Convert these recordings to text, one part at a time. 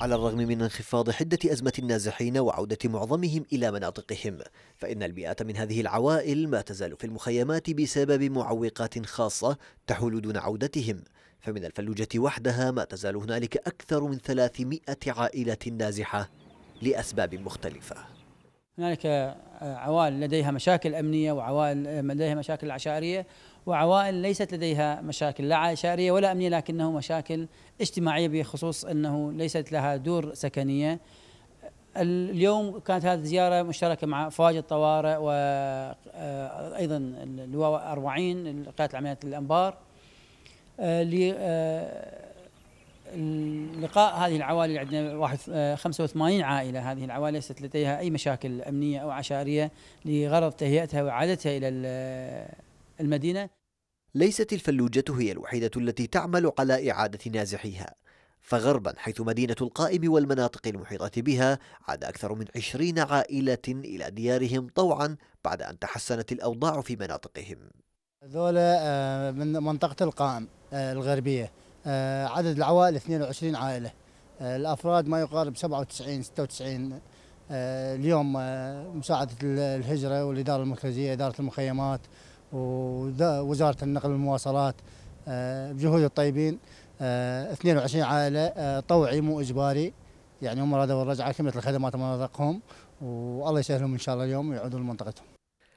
على الرغم من انخفاض حدة أزمة النازحين وعودة معظمهم إلى مناطقهم فإن المئات من هذه العوائل ما تزال في المخيمات بسبب معوقات خاصة تحول دون عودتهم فمن الفلوجة وحدها ما تزال هنالك أكثر من 300 عائلة نازحة لأسباب مختلفة هناك عوائل لديها مشاكل أمنية وعوائل آه، لديها مشاكل عشائرية وعوائل ليست لديها مشاكل لا عشائرية ولا أمنية لكنه مشاكل اجتماعية بخصوص أنه ليست لها دور سكنية اليوم كانت هذه الزيارة مشتركة مع فواج الطوارئ وأيضا آه، اللواء 40 قيادة العمليات الأنبار آه، لقاء هذه العوائل عندنا واحد 85 آه، عائله هذه العوائل ليست لديها اي مشاكل امنيه او عشائريه لغرض تهيئتها واعادتها الى آه، المدينه. ليست الفلوجه هي الوحيده التي تعمل على اعاده نازحيها. فغربا حيث مدينة القائم والمناطق المحيطة بها عاد أكثر من عشرين عائلة إلى ديارهم طوعا بعد أن تحسنت الأوضاع في مناطقهم ذولا آه، من منطقة القائم الغربية آه، عدد العوائل 22 عائلة آه، الأفراد ما يقارب 97 96 آه، اليوم مساعدة الهجرة والإدارة المركزية إدارة المخيمات ووزارة النقل والمواصلات بجهود الطيبين 22 عائلة طوعي مو إجباري يعني هم رادوا الرجعة كمية الخدمات مناطقهم والله يسهلهم إن شاء الله اليوم ويعودوا لمنطقتهم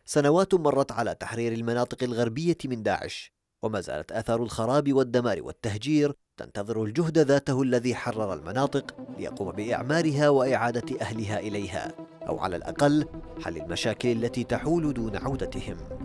سنوات مرت على تحرير المناطق الغربية من داعش وما زالت آثار الخراب والدمار والتهجير تنتظر الجهد ذاته الذي حرر المناطق ليقوم بإعمارها وإعادة أهلها إليها أو على الأقل حل المشاكل التي تحول دون عودتهم